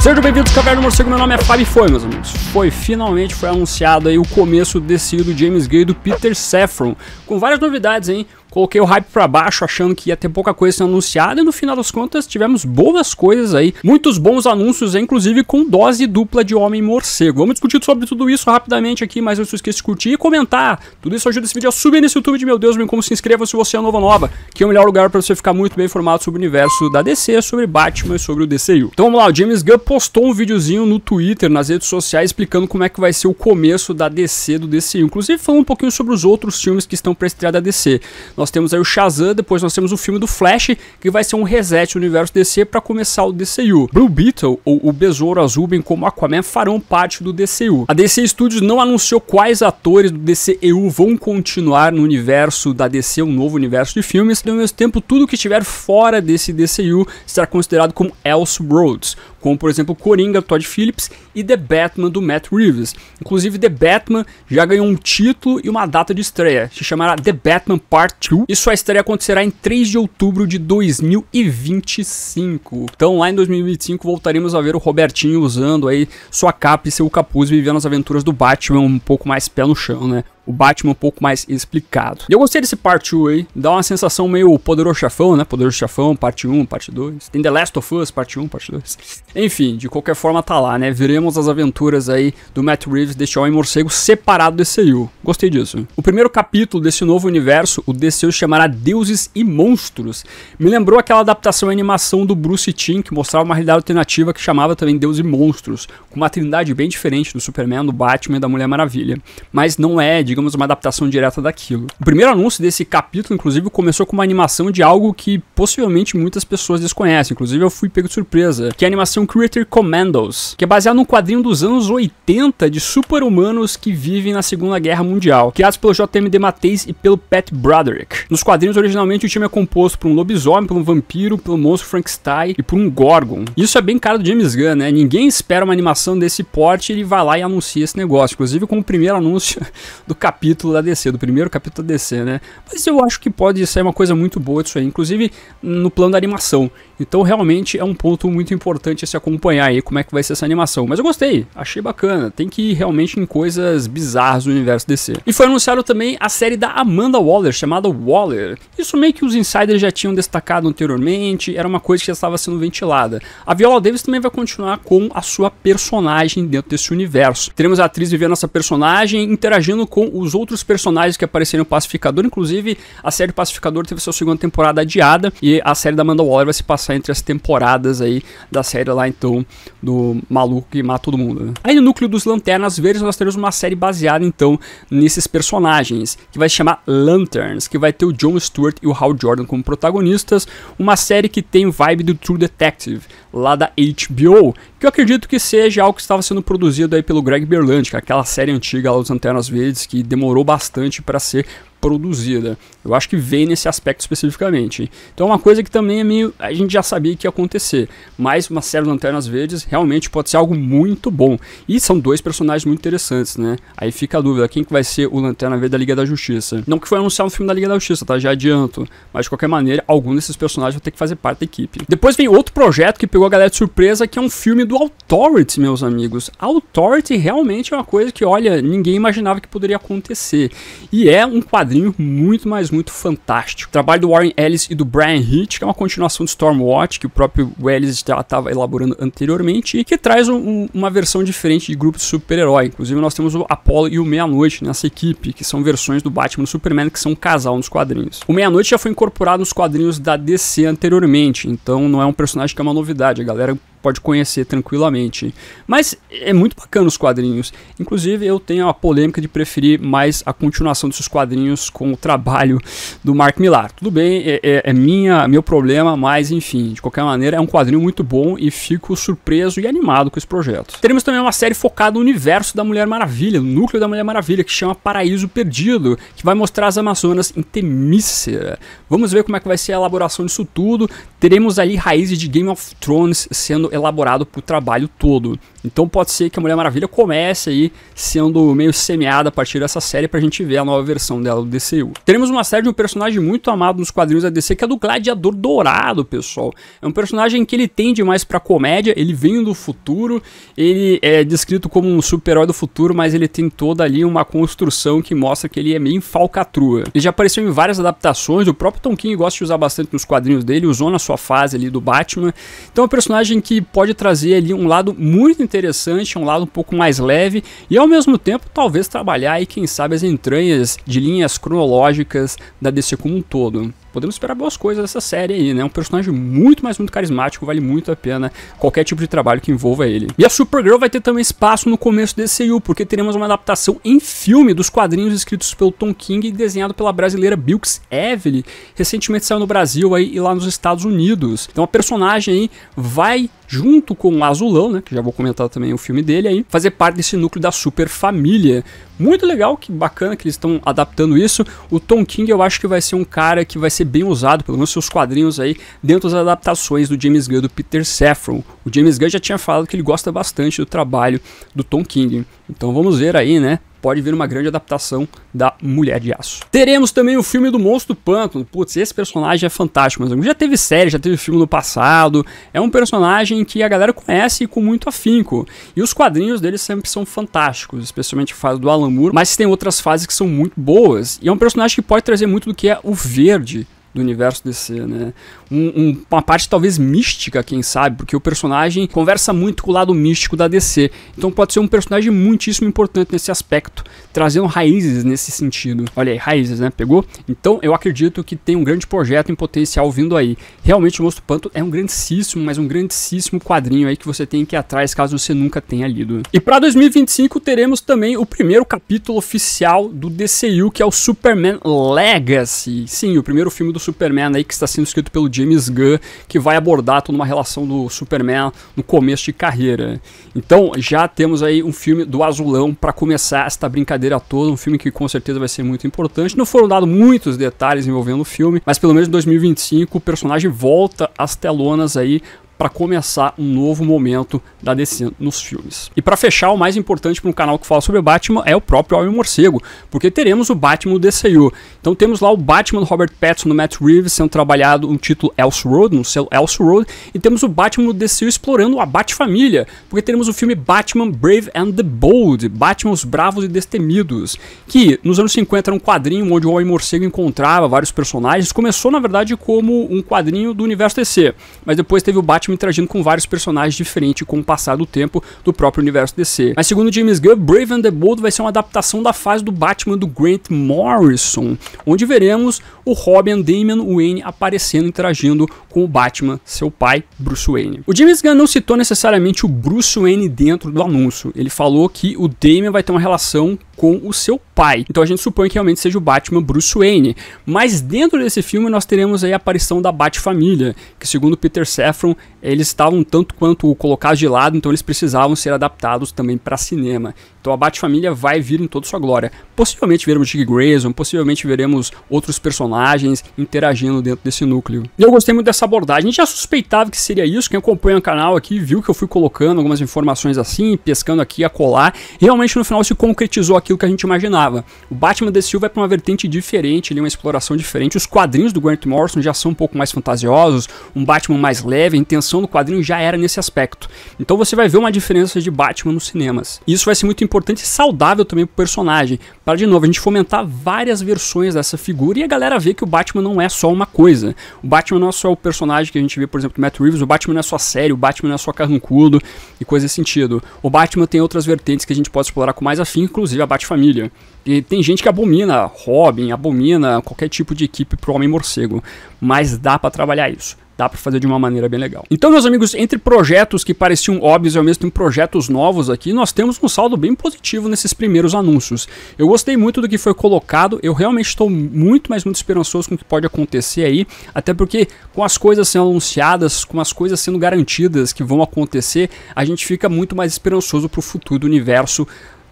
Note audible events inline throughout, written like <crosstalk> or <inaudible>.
Sejam bem-vindos, Caverna Morcego. Meu nome é Fabi Foi, meus amigos. Foi, finalmente foi anunciado aí o começo desse do James Gay do Peter Saffron, com várias novidades, hein? Coloquei o hype para baixo achando que ia ter pouca coisa sendo anunciada e no final das contas tivemos boas coisas aí, muitos bons anúncios, inclusive com dose dupla de homem morcego. Vamos discutir sobre tudo isso rapidamente aqui, mas não se esqueça de curtir e comentar. Tudo isso ajuda esse vídeo a subir nesse YouTube de meu Deus, bem como se inscreva se você é novo nova, que é o melhor lugar para você ficar muito bem informado sobre o universo da DC, sobre Batman e sobre o DCU. Então vamos lá, o James Gunn postou um videozinho no Twitter, nas redes sociais, explicando como é que vai ser o começo da DC do DCU, inclusive falando um pouquinho sobre os outros filmes que estão para estrear da DC. Nós temos aí o Shazam, depois nós temos o filme do Flash, que vai ser um reset do universo DC para começar o DCU. Blue Beetle, ou o Besouro Azul, bem como Aquaman, farão parte do DCU. A DC Studios não anunciou quais atores do DCU vão continuar no universo da DC, um novo universo de filmes, e ao mesmo tempo tudo que estiver fora desse DCU será considerado como Elseworlds, como por exemplo Coringa do Todd Phillips e The Batman do Matt Reeves. Inclusive The Batman já ganhou um título e uma data de estreia, se chamará The Batman Part 2 e sua estreia acontecerá em 3 de outubro de 2025. Então lá em 2025 voltaremos a ver o Robertinho usando aí sua capa e seu capuz vivendo as aventuras do Batman um pouco mais pé no chão, né? o Batman um pouco mais explicado. E eu gostei desse parte 2, aí, dá uma sensação meio Poderoso Chafão, né? Poderoso Chafão, parte 1, parte 2. Tem The Last of Us, parte 1, parte 2. <laughs> Enfim, de qualquer forma tá lá, né? Veremos as aventuras aí do Matt Reeves deste Homem Morcego separado do DCU. Gostei disso. O primeiro capítulo desse novo universo, o DCU chamará Deuses e Monstros. Me lembrou aquela adaptação e animação do Bruce Timm que mostrava uma realidade alternativa que chamava também Deuses e Monstros, com uma trindade bem diferente do Superman, do Batman e da Mulher Maravilha. Mas não é, digamos digamos, uma adaptação direta daquilo. O primeiro anúncio desse capítulo, inclusive, começou com uma animação de algo que possivelmente muitas pessoas desconhecem, inclusive eu fui pego de surpresa, que é a animação Creator Commandos, que é baseada num quadrinho dos anos 80 de super-humanos que vivem na Segunda Guerra Mundial, criados pelo JMD Mateis e pelo Pat Broderick. Nos quadrinhos, originalmente, o time é composto por um lobisomem, por um vampiro, pelo monstro Frankenstein e por um Gorgon. Isso é bem cara do James Gunn, né? Ninguém espera uma animação desse porte, ele vai lá e anuncia esse negócio, inclusive com o primeiro anúncio <laughs> do capítulo da DC, do primeiro capítulo da DC, né? Mas eu acho que pode ser uma coisa muito boa disso aí, inclusive no plano da animação. Então realmente é um ponto muito importante a se acompanhar aí como é que vai ser essa animação. Mas eu gostei, achei bacana. Tem que ir realmente em coisas bizarras do universo DC. E foi anunciado também a série da Amanda Waller, chamada Waller. Isso meio que os insiders já tinham destacado anteriormente, era uma coisa que já estava sendo ventilada. A Viola Davis também vai continuar com a sua personagem dentro desse universo. Teremos a atriz vivendo essa personagem, interagindo com os outros personagens que apareceram no Pacificador. Inclusive, a série Pacificador teve sua segunda temporada adiada e a série da Amanda Waller vai se passar passar entre as temporadas aí da série lá então do maluco que mata todo mundo. Né? Aí no núcleo dos Lanternas Verdes nós teremos uma série baseada então nesses personagens, que vai se chamar Lanterns, que vai ter o John Stewart e o Hal Jordan como protagonistas, uma série que tem vibe do True Detective, lá da HBO, que eu acredito que seja algo que estava sendo produzido aí pelo Greg Berlanti, é aquela série antiga lá dos Lanternas Verdes que demorou bastante para ser produzida. Eu acho que vem nesse aspecto especificamente. Então é uma coisa que também é meio. A gente já sabia que ia acontecer. Mas uma série de Lanternas Verdes realmente pode ser algo muito bom. E são dois personagens muito interessantes, né? Aí fica a dúvida: quem que vai ser o Lanterna Verde da Liga da Justiça? Não que foi anunciado no filme da Liga da Justiça, tá? Já adianto. Mas de qualquer maneira, algum desses personagens vai ter que fazer parte da equipe. Depois vem outro projeto que pegou a galera de surpresa, que é um filme do Authority, meus amigos. Authority realmente é uma coisa que, olha, ninguém imaginava que poderia acontecer. E é um quadrinho quadrinho muito, mas muito fantástico. O trabalho do Warren Ellis e do Brian Hitch, que é uma continuação do Stormwatch, que o próprio Ellis estava elaborando anteriormente, e que traz um, uma versão diferente de grupo de super-herói. Inclusive, nós temos o Apollo e o Meia-Noite nessa equipe, que são versões do Batman e do Superman, que são um casal nos quadrinhos. O Meia-Noite já foi incorporado nos quadrinhos da DC anteriormente, então não é um personagem que é uma novidade. A galera pode conhecer tranquilamente. Mas é muito bacana os quadrinhos. Inclusive, eu tenho a polêmica de preferir mais a continuação desses quadrinhos com o trabalho do Mark Millar. Tudo bem, é, é, é minha, meu problema, mas enfim, de qualquer maneira, é um quadrinho muito bom e fico surpreso e animado com esse projeto. Teremos também uma série focada no universo da Mulher Maravilha, no núcleo da Mulher Maravilha, que chama Paraíso Perdido, que vai mostrar as Amazonas em Temícera. Vamos ver como é que vai ser a elaboração disso tudo. Teremos ali raízes de Game of Thrones sendo elaborado pro trabalho todo. Então pode ser que a Mulher Maravilha comece aí sendo meio semeada a partir dessa série pra gente ver a nova versão dela do DCU. Teremos uma série de um personagem muito amado nos quadrinhos da DC, que é do Gladiador Dourado, pessoal. É um personagem que ele tende mais pra comédia, ele vem do futuro, ele é descrito como um super-herói do futuro, mas ele tem toda ali uma construção que mostra que ele é meio falcatrua. Ele já apareceu em várias adaptações, o próprio Tom King gosta de usar bastante nos quadrinhos dele, usou na sua fase ali do Batman. Então é um personagem que pode trazer ali um lado muito interessante, um lado um pouco mais leve e ao mesmo tempo talvez trabalhar aí, quem sabe, as entranhas de linhas cronológicas da DC como um todo podemos esperar boas coisas dessa série aí, né? Um personagem muito, mas muito carismático, vale muito a pena qualquer tipo de trabalho que envolva ele. E a Supergirl vai ter também espaço no começo desse DCU, porque teremos uma adaptação em filme dos quadrinhos escritos pelo Tom King e desenhado pela brasileira Bilks Evelyn recentemente saiu no Brasil aí e lá nos Estados Unidos. Então a personagem aí vai junto com o Azulão, né, que já vou comentar também o filme dele aí, fazer parte desse núcleo da super família. Muito legal, que bacana que eles estão adaptando isso. O Tom King eu acho que vai ser um cara que vai ser bem usado, pelo menos seus quadrinhos aí, dentro das adaptações do James Gunn do Peter Safran. O James Gunn já tinha falado que ele gosta bastante do trabalho do Tom King. Então vamos ver aí, né? pode vir uma grande adaptação da Mulher de Aço. Teremos também o filme do Monstro Pântano. Putz, esse personagem é fantástico, mas já teve série, já teve filme no passado. É um personagem que a galera conhece com muito afinco. E os quadrinhos dele sempre são fantásticos, especialmente a fase do Alan Moore, mas tem outras fases que são muito boas. E é um personagem que pode trazer muito do que é o verde do universo DC, né? Um, um, uma parte talvez mística, quem sabe, porque o personagem conversa muito com o lado místico da DC. Então pode ser um personagem muitíssimo importante nesse aspecto, trazendo raízes nesse sentido. Olha aí, raízes, né? Pegou? Então eu acredito que tem um grande projeto em potencial vindo aí. Realmente o Monstro Panto é um grandíssimo, mas um grandíssimo quadrinho aí que você tem que ir atrás caso você nunca tenha lido. E para 2025 teremos também o primeiro capítulo oficial do DCU, que é o Superman Legacy. Sim, o primeiro filme do Superman aí que está sendo escrito pelo James Gunn, que vai abordar toda uma relação do Superman no começo de carreira. Então já temos aí um filme do Azulão para começar esta brincadeira toda, um filme que com certeza vai ser muito importante. Não foram dados muitos detalhes envolvendo o filme, mas pelo menos em 2025 o personagem volta às telonas aí para começar um novo momento da DC nos filmes. E para fechar, o mais importante para um canal que fala sobre Batman é o próprio Homem Morcego, porque teremos o Batman do DCU. Então temos lá o Batman do Robert Pattinson no Matt Reeves sendo trabalhado um título Elseworld, no selo Elseworld, e temos o Batman do DCU explorando a Bat-família, porque teremos o filme Batman Brave and the Bold, Batman os Bravos e Destemidos, que nos anos 50 era um quadrinho onde o Homem Morcego encontrava vários personagens, começou na verdade como um quadrinho do universo DC, mas depois teve o Batman Batman interagindo com vários personagens diferentes com o passar do tempo do próprio universo DC. Mas segundo James Gunn, Brave and the Bold vai ser uma adaptação da fase do Batman do Grant Morrison, onde veremos o Robin Damian Wayne aparecendo interagindo com o Batman, seu pai, Bruce Wayne. O James Gunn não citou necessariamente o Bruce Wayne dentro do anúncio. Ele falou que o Damian vai ter uma relação com o seu pai. Então a gente supõe que realmente seja o Batman Bruce Wayne. Mas dentro desse filme nós teremos aí a aparição da Bat-Família, que segundo Peter Safran eles estavam tanto quanto colocados de lado, então eles precisavam ser adaptados também para cinema. Então a Bat-Família vai vir em toda sua glória. Possivelmente veremos Dick Grayson, possivelmente veremos outros personagens interagindo dentro desse núcleo. E eu gostei muito dessa abordagem. A gente já suspeitava que seria isso, quem acompanha o canal aqui viu que eu fui colocando algumas informações assim, pescando aqui a colar. Realmente no final se concretizou aquilo que a gente imaginava. O Batman desse Silva é para uma vertente diferente, ele é uma exploração diferente. Os quadrinhos do Grant Morrison já são um pouco mais fantasiosos, um Batman mais leve, intenso animação quadrinho já era nesse aspecto. Então você vai ver uma diferença de Batman nos cinemas. E isso vai ser muito importante e saudável também pro personagem, para de novo a gente fomentar várias versões dessa figura e a galera ver que o Batman não é só uma coisa. O Batman não é só o personagem que a gente vê, por exemplo, do Matt Reeves, o Batman não é só sério, o Batman não é só carrancudo e coisa e sentido. O Batman tem outras vertentes que a gente pode explorar com mais afim, inclusive a Batfamília. E tem gente que abomina Robin, abomina qualquer tipo de equipe pro Homem-Morcego, mas dá para trabalhar isso dá para fazer de uma maneira bem legal. Então, meus amigos, entre projetos que pareciam óbvios e ao mesmo tempo projetos novos aqui, nós temos um saldo bem positivo nesses primeiros anúncios. Eu gostei muito do que foi colocado, eu realmente estou muito, mais muito esperançoso com o que pode acontecer aí, até porque com as coisas sendo anunciadas, com as coisas sendo garantidas que vão acontecer, a gente fica muito mais esperançoso para o futuro do universo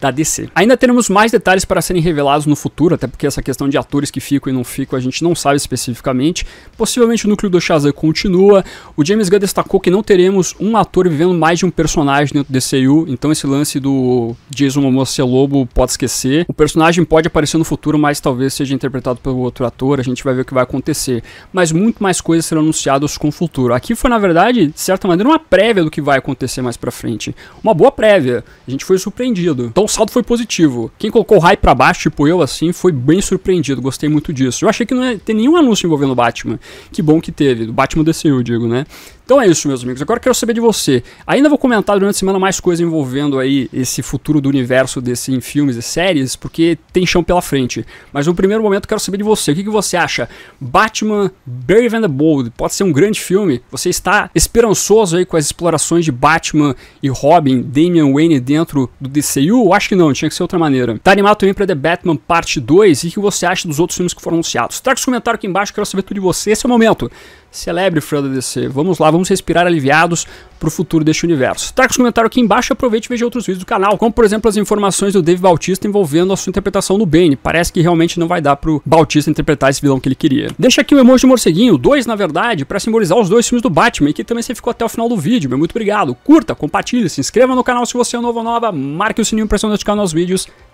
da DC. Ainda teremos mais detalhes para serem revelados no futuro, até porque essa questão de atores que ficam e não ficam a gente não sabe especificamente. Possivelmente o núcleo do Shazam continua. O James Gunn destacou que não teremos um ator vivendo mais de um personagem dentro do DCU, então esse lance do Jason Momoa ser lobo pode esquecer. O personagem pode aparecer no futuro, mas talvez seja interpretado pelo outro ator, a gente vai ver o que vai acontecer. Mas muito mais coisas serão anunciadas com o futuro. Aqui foi, na verdade, de certa maneira, uma prévia do que vai acontecer mais pra frente. Uma boa prévia. A gente foi surpreendido. Então saldo foi positivo. Quem colocou o hype pra baixo, tipo eu, assim, foi bem surpreendido. Gostei muito disso. Eu achei que não ia ter nenhum anúncio envolvendo o Batman. Que bom que teve. o Batman DCU, digo, né? Então é isso, meus amigos. Agora quero saber de você. Ainda vou comentar durante a semana mais coisa envolvendo aí esse futuro do universo desse em filmes e séries, porque tem chão pela frente. Mas no primeiro momento quero saber de você. O que, que você acha? Batman Brave and the Bold pode ser um grande filme? Você está esperançoso aí com as explorações de Batman e Robin, Damian Wayne dentro do DCU? acho que não, tinha que ser outra maneira. Tá animado também para The Batman Parte 2? E o que você acha dos outros filmes que foram anunciados? Traga os comentários aqui embaixo, quero saber tudo de você. Esse é o momento. Celebre o DC. Vamos lá, vamos respirar aliviados pro futuro deste universo. Traga tá os comentários aqui embaixo e aproveite e veja outros vídeos do canal, como por exemplo as informações do Dave Bautista envolvendo a sua interpretação do Bane. Parece que realmente não vai dar pro Bautista interpretar esse vilão que ele queria. Deixa aqui o emoji do morceguinho, dois na verdade, para simbolizar os dois filmes do Batman, e que também você ficou até o final do vídeo. muito obrigado. Curta, compartilhe, se inscreva no canal se você é novo ou nova, marque o sininho para ser notificado nos vídeos